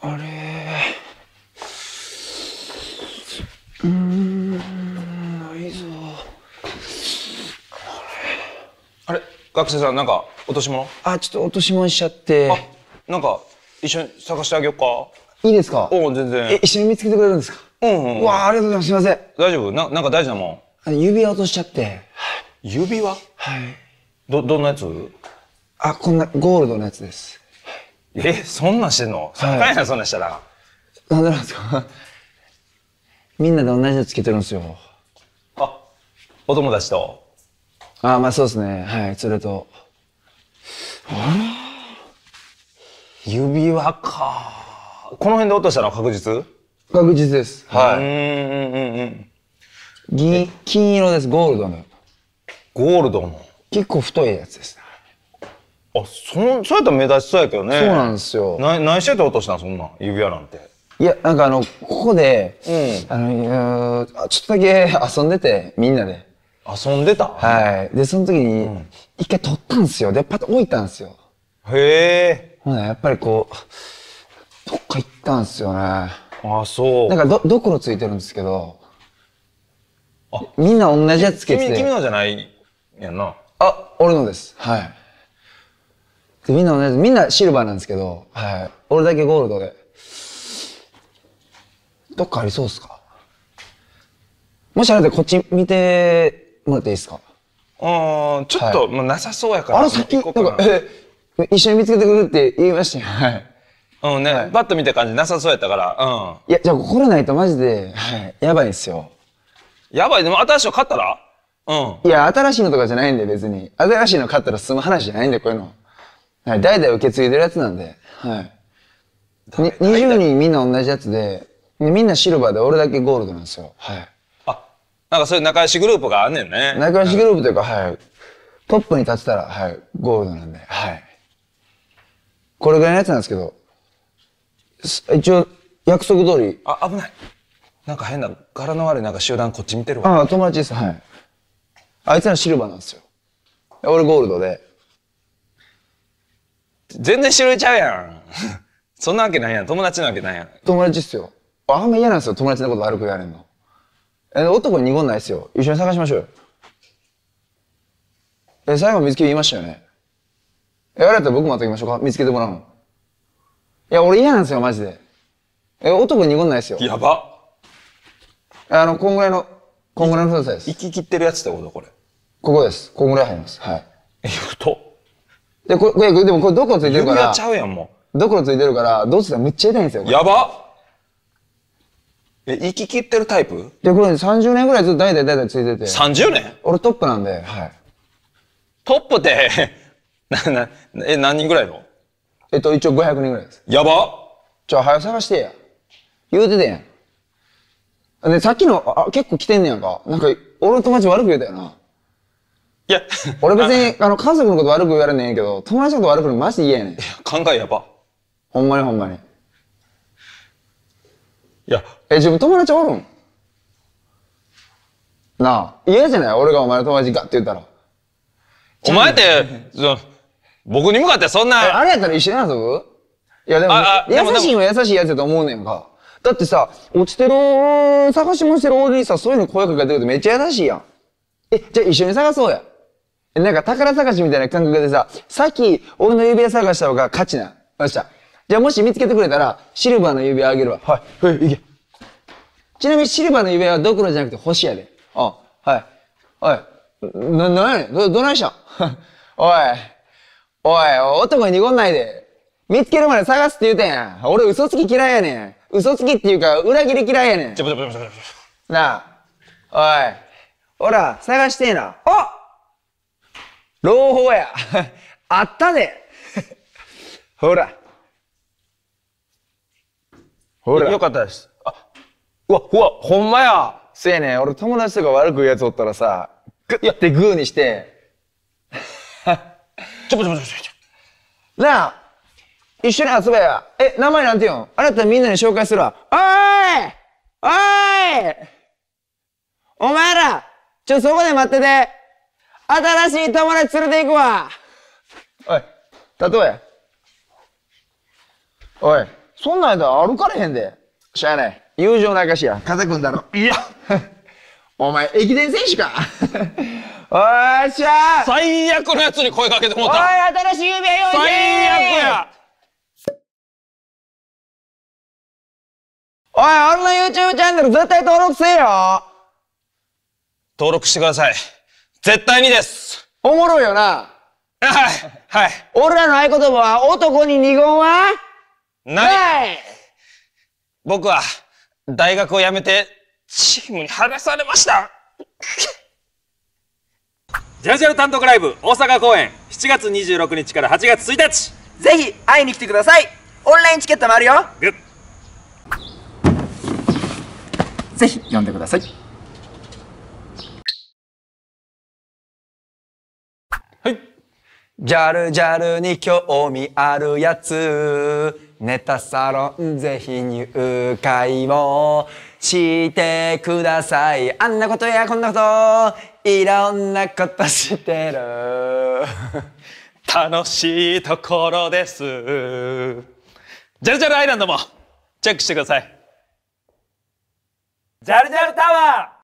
あれうーんないぞあれ学生さんなんか落とし物あちょっと落とし物しちゃってあなんか一緒に探してあげようかいいですかお全然え一緒に見つけてくれるんですかうん、うん、うわありがとうございますすいません大丈夫ななんか大事なもん指輪落としちゃって指輪はいどどんなやつあこんなゴールドのやつですえ、そんなんしてんの高いな、そんなんしたら。なんでなんですかみんなで同じのつけてるんですよ。あ、お友達とああ、まあそうですね。はい、それと。指輪か。この辺で落としたのは確実確実です。はい。うんうんうん。銀、金色です。ゴールドの。ゴールドの結構太いやつですあ、その、そうやったら目立ちそうやけどね。そうなんですよ。な何してた、て落としたんそんなん指輪なんて。いや、なんかあの、ここで、うん、あの、ちょっとだけ遊んでて、みんなで。遊んでたはい。で、その時に、うん、一回取ったんですよ。で、パッと置いたんですよ。へえ。ほな、やっぱりこう、どっか行ったんですよね。あ、そう。なんかど、どころついてるんですけど、あみんな同じやつつけて君。君のじゃないやんな。あ、俺のです。はい。でみんなみんなシルバーなんですけど、はい、俺だけゴールドでどっかありそうっすかもしあれでこっち見てもらっていいですかうんちょっと、はい、もうなさそうやからあのき、なんかえ一緒に見つけてくるって言いましたよはいうんね、はい、バッと見た感じなさそうやったから、うん。いや、じゃあこれないとマジで、はい、やばいんすよ。やばいでも新しいの買ったらうん。いや、新しいのとかじゃないんで別に。新しいの買ったら済む話じゃないんで、こういうの。はい、代々受け継いでるやつなんで、はい。20人みんな同じやつで、みんなシルバーで俺だけゴールドなんですよ。はい。あ、なんかそういう仲良しグループがあんねんね。仲良しグループというか、はい。トップに立てたら、はい、ゴールドなんで、はい。これぐらいのやつなんですけど、一応、約束通り。あ、危ない。なんか変な、柄の悪いなんか集団こっち見てるわ。ああ、友達です、はい。あいつらシルバーなんですよ。俺ゴールドで。全然種類ちゃうやん。そんなわけないやん。友達なわけないやん。友達っすよ。あんま嫌なんですよ。友達のこと悪く言われんの。え、男に濁んないっすよ。一緒に探しましょうよ。え、最後見つけ言いましたよね。え、あれだったら僕もあっきましょうか。見つけてもらうの。いや、俺嫌なんですよ、マジで。え、男に濁んないっすよ。やば。あの、こんぐらいの、こんぐらいの太さです。行き切ってるやつってことこれ。ここです。こんぐらい入ります。はい。え、太っ。で、これ、これでもこれどこついてるから。指輪ちゃうやんもう。どこついてるから、どうしたらめっちゃ痛いんですよ。やばえ、行き切ってるタイプで、これ、30年ぐらいずっと大体大体ついてて。30年俺トップなんで。はい。トップって、な、な、え、何人ぐらいのえっと、一応500人ぐらいです。やばちょ、早探してや。言うててやん。で、さっきの、あ、結構来てんねやんか。なんか、俺の友達悪く言うたよな。いや、俺別に、あの、家族のこと悪く言われねえけど、友達のこと悪く言うのマジで嫌やねん。いや、考えやば。ほんまにほんまに。いや。え、自分友達おるんなあ、嫌じゃない俺がお前の友達かって言ったら。お前って、そ僕に向かってそんな。あれやったら一緒に遊ぶいやでも、優しいは優しいやつやと思うねんか。だってさ、落ちてる、探し物してる俺にさ、そういうの声かけてくるとめっちゃ優しいやん。え、じゃあ一緒に探そうや。なんか宝探しみたいな感覚でさ、さっき俺の指輪探した方が勝ちな。よっしゃ。じゃあもし見つけてくれたら、シルバーの指輪あげるわ。はい。はい、いけ。ちなみにシルバーの指輪はドクロじゃなくて星やで。あ、はい。おい。な、なんど、どないしたん おい。おい、男に濁んないで。見つけるまで探すって言うんやん。俺嘘つき嫌いやねん。嘘つきっていうか、裏切り嫌いやねん。ちょ、ちょ、なあ。おい。ほら、探してえな。あっ朗報や あったね ほら。ほら。よかったです。あ、うわ、うわ、ほんまや。せやねん。俺友達とか悪く言うやつおったらさ、グッてグーにして、ちょ、ちょ、ちょ、ちょ、ちょ。なあ、一緒に遊べや。え、名前なんて言うんあなたみんなに紹介するわ。おーいおーいお前ら、ちょ、そこで待ってて。新しい友達連れて行くわおい例えおいそんな間歩かれへんでしゃあない友情の証や風くんだろいや お前駅伝選手か おっしゃ最悪のやつに声かけてもうたおい新しい夢よ最悪やおい俺の YouTube チャンネル絶対登録せえよ登録してください絶対にです。おもろいよな。はい。はい。俺らの合言葉は男に二言はない僕は大学を辞めてチームに話されました。ジャジャル単独ライブ大阪公演7月26日から8月1日ぜひ会いに来てくださいオンラインチケットもあるよグッぜひ呼んでくださいジャルジャルに興味あるやつ。ネタサロンぜひ入会をしてください。あんなことやこんなこと、いろんなことしてる。楽しいところです。ジャルジャルアイランドもチェックしてください。ジャルジャルタワー